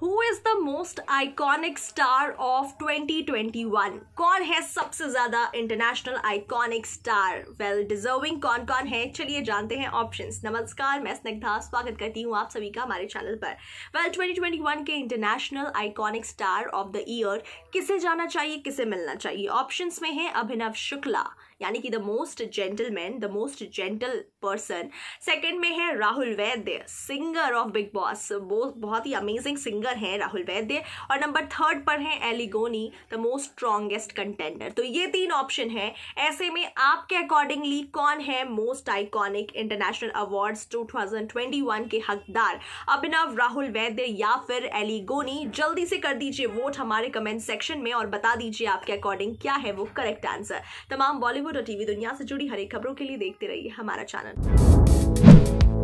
who is the most iconic star of 2021 कौन है सबसे ज्यादा international iconic star well deserving कौन कौन है चलिए जानते हैं ऑप्शंस नमस्कार मैं स्निग्धा स्वागत करती हूँ आप सभी का हमारे चैनल पर वेल well, 2021 के international iconic star of the year किसे जाना चाहिए किसे मिलना चाहिए ऑप्शन में है अभिनव शुक्ला यानी कि the most gentleman the most gentle person second में है राहुल वैद्य सिंगर ऑफ बिग बॉस बहुत ही अमेजिंग सिंगर सिंगर हैं राहुल वैद्य और नंबर थर्ड पर हैं एलिगोनी द मोस्ट स्ट्रॉन्गेस्ट कंटेंडर तो ये तीन ऑप्शन हैं ऐसे में आपके अकॉर्डिंगली कौन है मोस्ट आइकॉनिक इंटरनेशनल अवार्ड्स 2021 के हकदार अभिनव राहुल वैद्य या फिर एलिगोनी जल्दी से कर दीजिए वोट हमारे कमेंट सेक्शन में और बता दीजिए आपके अकॉर्डिंग क्या है वो करेक्ट आंसर तमाम बॉलीवुड और टीवी दुनिया से जुड़ी हर एक खबरों के लिए देखते रहिए हमारा चैनल